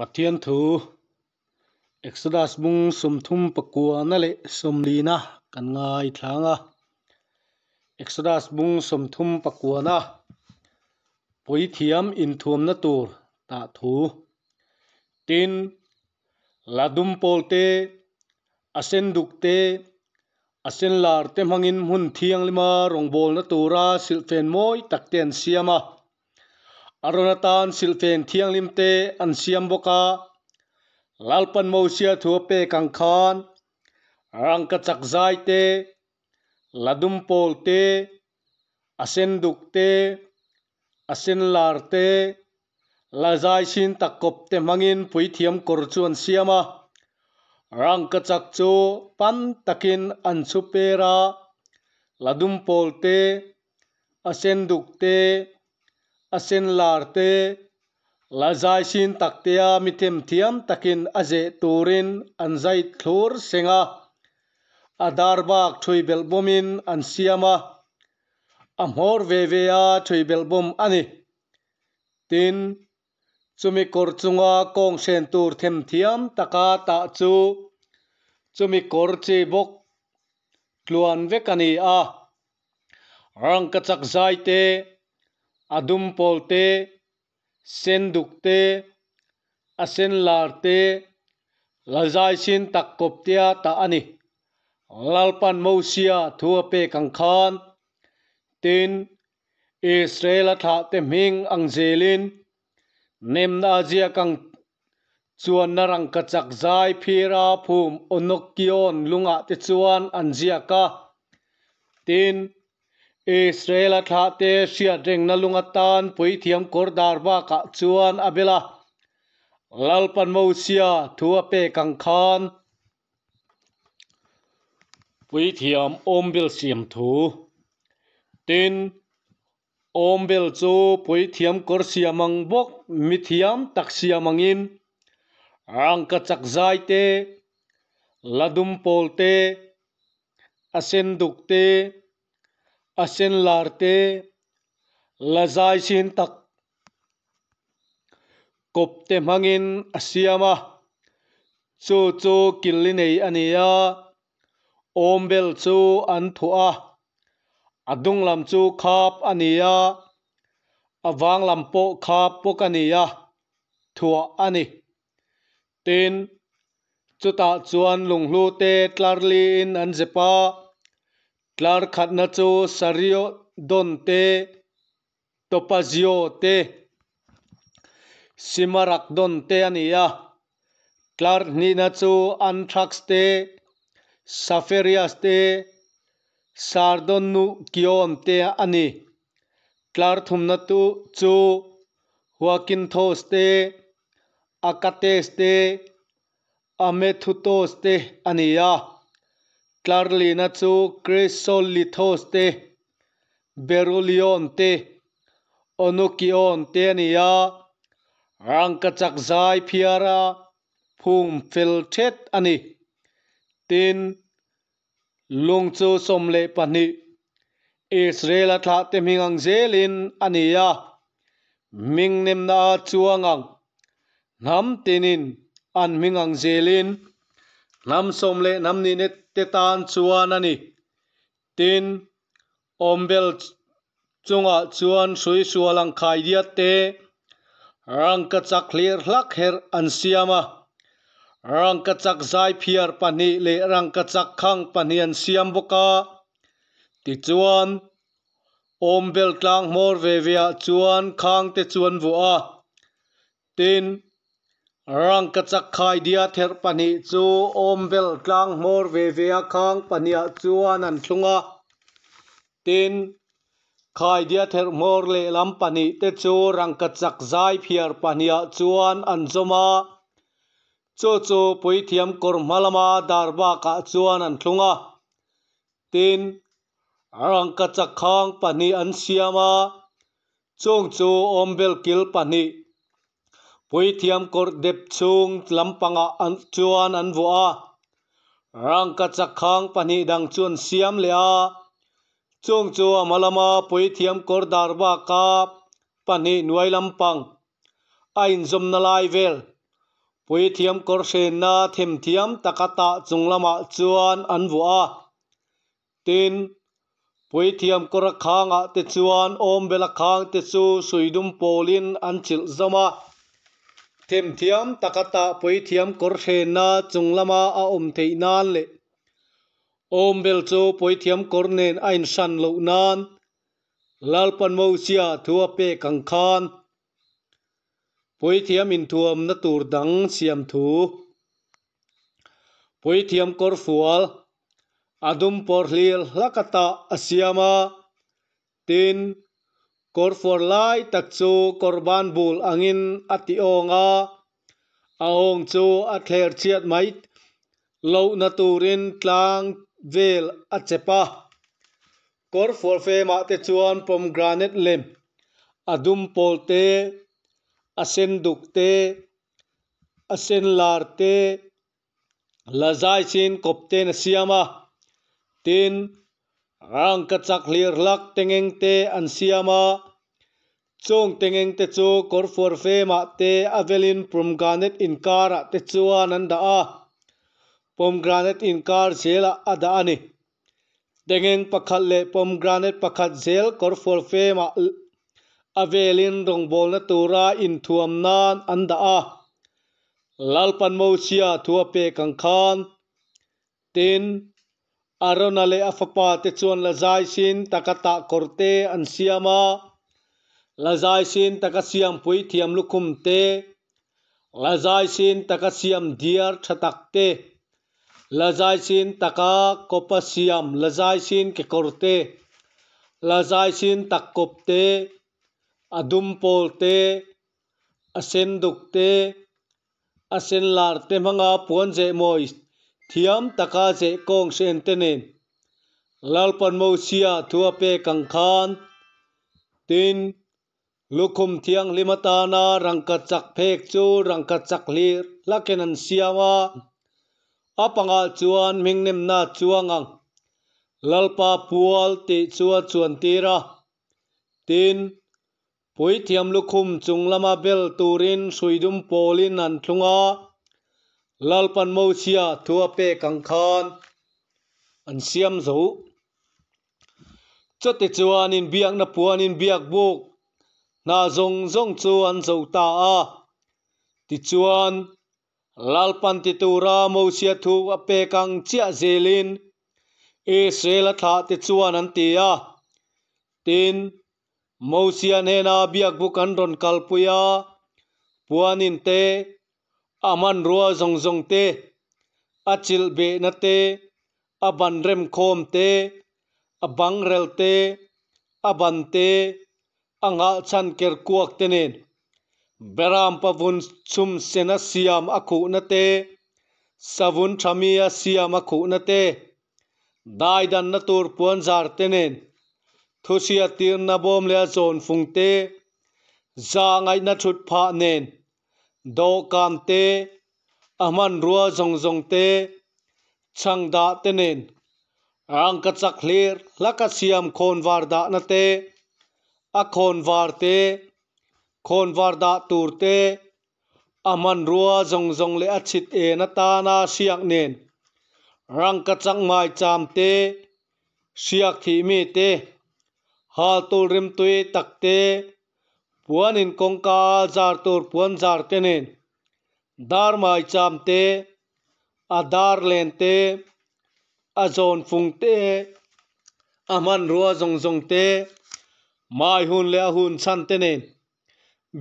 pathian thu exodus mung sumthum pakua le sumlina kan ngai thlanga exodus mung sumthum pakua na poithiam in thumna tur ta thu tin ladum polte asen dukte asen lar te mangin hun thiang lima rongbol na tura silfen moi takten siama Aronatan silfen thiang limte an siam boka lalpan mo sia thu pe kang khan rang ka chak zai te ladum pol te asen duk te asen lar te la zai sin tak kop te mangin pui thiam kor chuan siama rang ka chak chu pan takin an chu pera ladum pol te asen duk te asin larte lazai sin taktea mithem thiam takin aje turin anzai thlur senga adarbak thui bomin an siama amhor vevea thui bom ani tin chumi kor chunga kong sen tur them thiam taka ta chu chumi kor che bok tluan vekani a rang kachak zai te polte, ꯑꯗꯨꯝ ꯄꯣꯜꯇꯦ ꯁꯦꯟꯗꯨꯛꯇꯦ ꯑꯁꯦꯟꯂꯥꯔꯇꯦ ꯂꯖꯥꯏꯁꯤꯟ ꯇꯥꯛꯀꯣꯞꯇꯤꯌꯥ ꯇꯥꯑꯅꯤ ꯂꯥꯜꯄꯥꯟ ꯃꯧꯁꯤꯌꯥ ꯊꯨꯑꯄꯦ ꯀꯪꯈꯥꯟ tin Israel tha te ming angelin nem na azia kang chuan na rang ka chak zai phira phum onokion lunga te chuan anzia ka tin Israel a thla te sian reng na lunga tan pui thiam kor ba ka chuan abela lal pan mo sia thua pe kang khan pui thiam ombil bil siam thu tin ombil bil chu pui thiam kor siam ang bok mi thiam tak siam ang in rang ka zai te ladum pol te asen duk te asen lar te lazai sin tak kop te mangin asiama chu chu killi nei ania ombel chu an thua adung lam chu khap ania awang lam po khap pok ania thua ani ten chuta chuan lunglu te tlarli in an zepa k l a r k h a t n a chu sario donte topazio te simarak donte ania k l a r n i n a chu anthrax te saferias te s a r d o n u k i o n te ani k l a r thumna tu chu huakin thos te akates te amethutos te ania Clarlina chu Chrysolithos te Beryllion te Onukion te ania rangkachak zai piara phung phil thet ani tin lung chu somle pani Israel atha te mingang zelin ania ming nem na chuangang nam tinin an mingang zelin nam som le nam ni ne te tan chuan ani tin ombel chunga chuan sui sualang khai dia te rang ka chak hlir hlak her an siama rang ka chak zai phiar pani le rang ka chak khang pani an siam boka ti chuan ombel tlang mor ve via chuan khang te chuan vua tin rang ka chak khai dia ther pani chu om vel tlang mor ve ve a khang pania chuan an thlunga tin khai dia ther mor le lam pani te chu rang ka zai phiar pania chuan an zoma chu chu pui thiam kor malama darba ka chuan an thlunga tin rang ka chak khang pani an siama chung chu om vel kil pani thiam kor dep chung lampanga an chuan an vu a rang ka chakhang pani dang chuan siam le a chung chu amalama thiam kor darba ka pani nuai lampang ain zum na lai vel puithiam kor sen na them thiam takata chunglama chuan an vu a tin thiam kor khanga te chuan om bela khang te chu suidum polin an chil zama thêm thiam takata poi thiam kor thể na chunglama a om thei nan le om bel chu poi thiam kor nen ain san lo nan lal pan mo sia thua pe kang khan poi thiam in thuam na tur dang siam thu poi thiam kor fual adum por hlil lakata asiama tin korfor lai tak chu korban bul angin ati onga ahong chu a thler chiat mai lo na turin tlang vel a chepa korfor fe ma te chuan pomegranate lem adum pol te a sen duk te a lar te lazai chin kop te na siama tin rang ka chak hlir lak tengeng te an siama chung tengeng te chu kor for fe ma te avelin pomegranate in kar te chuan ananda da a pomegranate in kar zela ada ani tengeng pakhat le pomegranate pakhat zel kor for fe ma avelin rong bol na tura in thuam nan an da a lalpan mo sia thua pe kang khan tin arona le afapa te chuan la zai sin takata korte an siama la zai sin taka siam pui thiam lukum te la zai sin taka siam diar thatak te la zai sin taka kopa siam la zai sin ke korte la zai sin tak kop te adum pol te asen duk te asen lar te manga puan je moi thiam taka je kong sen tenin lalpan mo sia thua pe kang khan tin lukhum thiang limata na rangka chak phek chu rangka chak li lakenan siawa apanga chuan mingnem na chuangang lalpa pual ti chua chuan tira tin pui thiam lukhum chung lama bel turin suidum polin an thlunga lalpan mo sia thua pe kang khan an siam zo chate chuan in biak na puan in biak buk na zong zong chu an zo ta a ti chuan lalpan ti tu ra mo sia thu a pe kang chia zelin israel e a tha ti chuan an ti a tin mo sia ne na biak buk an ron kalpuya puanin te aman rua zong zong te achil be na te aban rem khom te abang rel te aban te anga chan ker kuak te nen beram pavun chum sena siam akhu na te savun thamia siam akhu na te dai dan na tur puan zar te nen thusia tir na bom le zon phung te za ngai na thut pha nen ดูกันเตอแมนรัวจงจงเตะ่างด่าเตนรังกัดสักเลียลักษยมคนวาร์ด่านเตอะคนวาร์เตคนวาร์ด่าตูร์เตอแมนรัวจงจงเลอชิดเอนตานาเสียงเนนรังกัดสักไม่จมเตะสียกที่มีเตฮาตูริมตุยตักเต puan in kongka zar tur puan zar tenin dar mai cham te a dar len te a zon phung te a man rua zong zong te mai hun le hun san tenin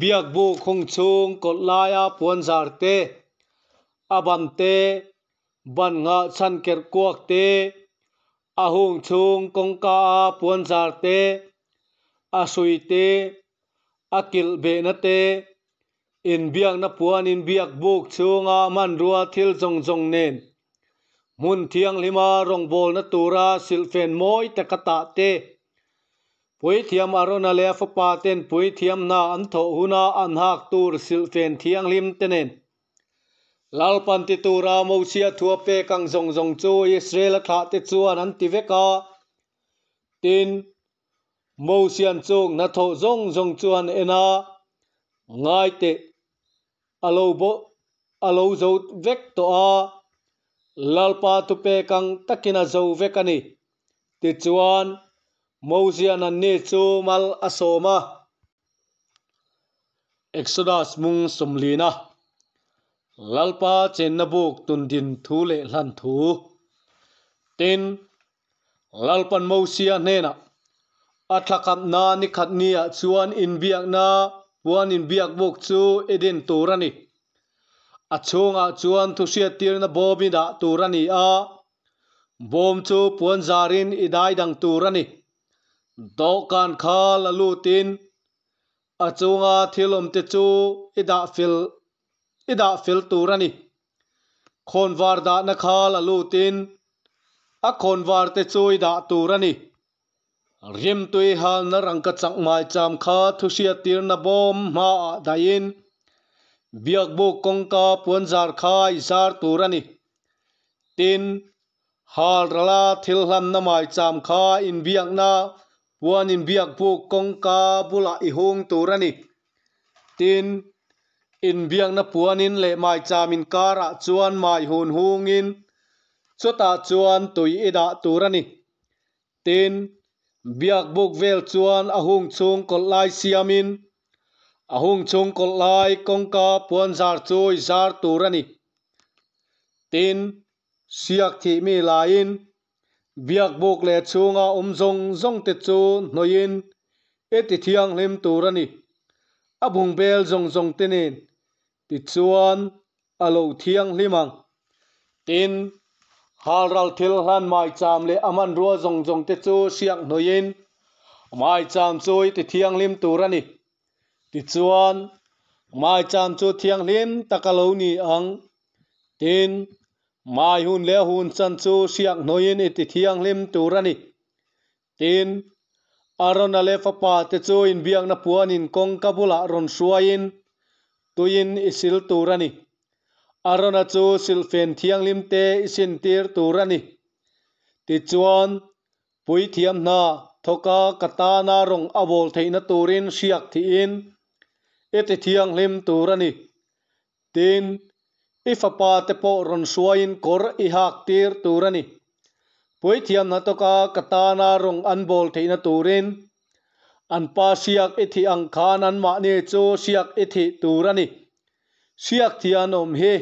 biak bu khung chung kot lai a puan zar te a ban te ban nga san ker kuak te a hung chung kongka puan zar te a sui te akil be na te in biak na puan in biak buk chunga man rua thil jong jong nen mun thiang lima rong bol na tura silfen moi ta kata te pui thiam arona le fa pa ten pui thiam na an tho huna an hak tur silfen thiang lim tenen lal pan ti tura mo sia thua pe kang jong jong chu israel tha te chu an ti veka tin mâu sian chung na tho zong zong chuan ena ngai te alo bo alo zo vek to a lalpa tu pe kang takina zo vekani ti chuan mâu sian an ni chu mal asoma exodus mung sumlina lalpa chen nabuk tun din thu le hlan thu tin lalpan mâu sian nena atlakam na ni khat ni a chuan in biak na puan in biak bok chu edin turani a chunga chuan thu sia tir na bobi da turani a bom chu puan zarin idai dang turani do kan khal lu tin a chunga thilom te chu ida fil ida fil turani khon war da na khal lu tin a khon war te chu ida turani riem tui hal na rang ka chak mai cham kha thu sia tir na bom ma dain biak bu kong ka puan zar kha izar turani tin hal rala thil hlam na mai cham kha in biak na puan in biak bu kong ka bula i hung turani tin in biak na puan in le mai cham in kara chuan mai hun hung in chota chuan tui ida turani tin biak buk vel chuan a hung chung kol lai siamin a hung chung kol lai kongka puan zar chui zar tur ani tin siak thi mi lain biak buk le chunga um zong zong te chu noin eti thiang hlim tur ani a bung bel zong zong tenin ti chuan a lo thiang limang tin hal ral thil han mai cham le aman rua zong zong te chu siang noin mai cham chui ti thiang lim tur ani ti chuan mai cham chu thiang lim takalo ni ang tin mai hun le hun chan chu siang noin i ti thiang lim tur ani tin aron ale fapa te chu in biang na puan in kong kabula ron suain tuin isil tur ani arona chu silfen thiang limte isin tir turani ti chuan pui thiam na thoka katana rong awol theina turin siak thi in ete thiang turani tin ifapa te po ron suain kor ihak tir turani pui thiam na toka katana rong anbol theina turin anpa siak ethi ang khan an ma chu siak ethi turani siak thian om hi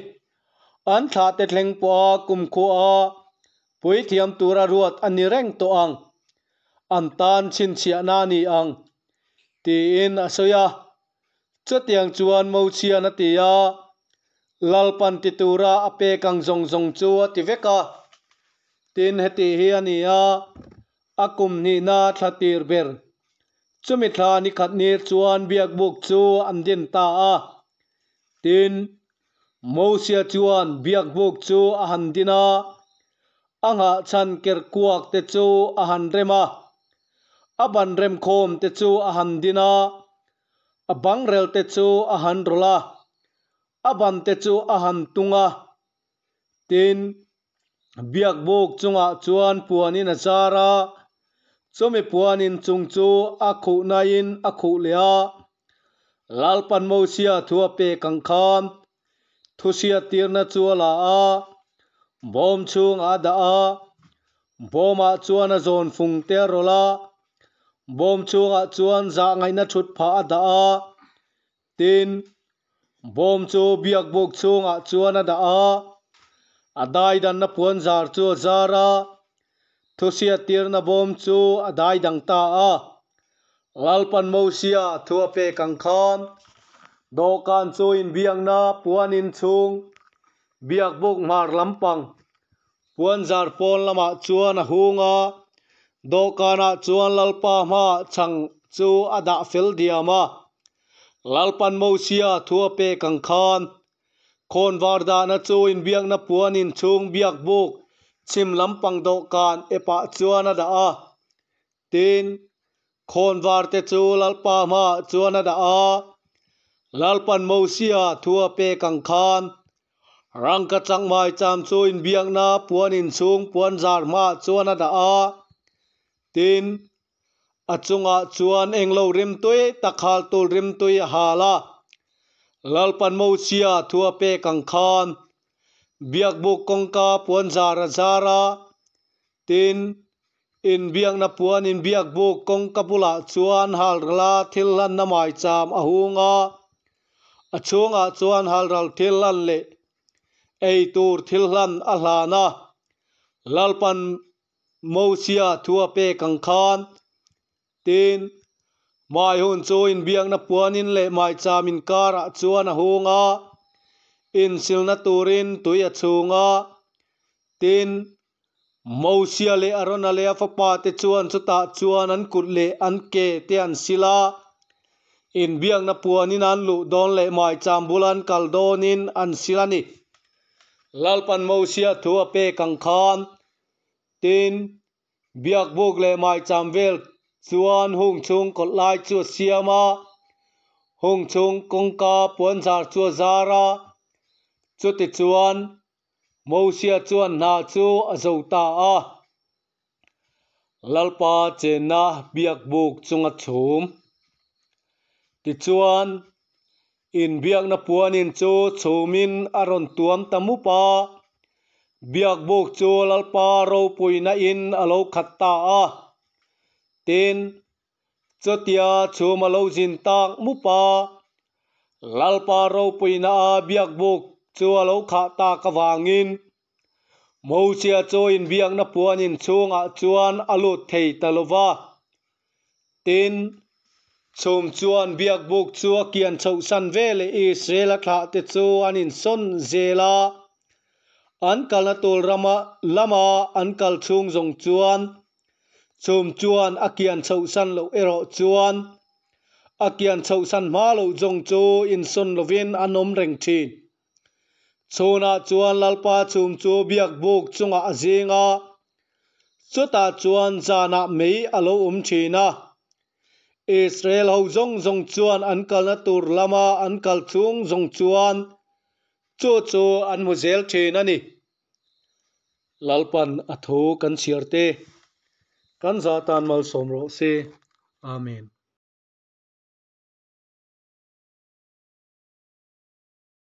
an tha te thleng po kum kho a pui thiam tura ruat ani reng to ang an tan chin chia na ni ang ti in asoya chatiang chuan mo chia na ti a lalpan ti tura ape kang zong zong chu ti veka tin heti hi ani a akum ni na thatir ber chumi thla ni khat ni chuan biak buk chu an din ta a tin mo sia chuan biak buk chu a han dina anga chan ker kuak te chu a han rema a ban rem khom te chu a han dina a bang rel te chu a han rola a ban te chu a han tunga tin biak buk chunga chuan puanin a chara chumi puanin chung chu a khu na in a khu lea lalpan mo sia thua pe kangkham thu sia tirna chuala a bom chung a da a boma chuan a zon fung te rola bom chung a chuan za ngai na thut pha a da a tin bom chu biak bok chung a chuan a da a adai dan na puan zar chu zara thu sia tirna bom chu adai dang ta a lalpan mo sia thua pe kang khan do kan chu in biang na puan in chung biak buk mar lampang puan zar pon lama chuan a hunga do kana chuan lalpa ma chang chu ada fel diama lalpan mo sia thua pe kang khan khon var da na chu in biang na puan in chung biak buk chim lampang do kan epa chuan ada a tin khôn var te chu lalpa ma nà da a lalpan mo sia thua pe kang khan rang ka chang mai chăm chu in biếc nà puan in chung puan zar ma chuan da a tin achunga chuan englo rim tui takhal tul rim tui hala lalpan mo sia thua pe kang khan biak bu kongka puan zara zara tin in biak na puan in biak bu kong kapula chuan hal rala thil lan na mai cham ahunga hunga a chunga chuan hal ral thil lan le ei tur thil lan a hlana lalpan mo sia thua pe kang khan tin mai hun chu in biak na puan in le mai cham in kara chuan a hunga in silna turin tuya chunga tin mo sia le aron le a pa te chuan chu ta chuan an kut le an ke te an sila in biang na puan in an lu don le mai cham bulan kal don in an sila ni lalpan mo sia thu a pe kang khan tin biak buk le mai cham vel chuan hung chung kol lai chu siama hung chung kong ka puan zar chu zara chu ti chuan mô xia chuan na chu a zo ta a lalpa che na biak buk chunga chhum ti chuan in biak na puan in chu chumin aron tuam tamupa biak buk chu lalpa ro pui na in alo khatta a tin chotia chuma lo jin tak pa lalpa ro pui na biak buk chua lo kha ta ka wangin mo chia choin biang na puan in chung a chuan alu thei talova tin chum chuan biak buk chua kian chho san ve le israel tha te chu anin son zela an kal na tul rama lama an kal chung zong chuan chum chuan a kian chho san lo ero chuan a kian chho san ma lo zong chu in son lovin anom reng thin chhunah chuan lalpa chum chu biak buk chungah a zing a chutah chuan zanah mei a lo um china israel ho zong zong chuan an kalna tur lama an kal chung zong chuan chu chu an muzel china ani lalpan a tho kan siarte kan zatan mal somro se amen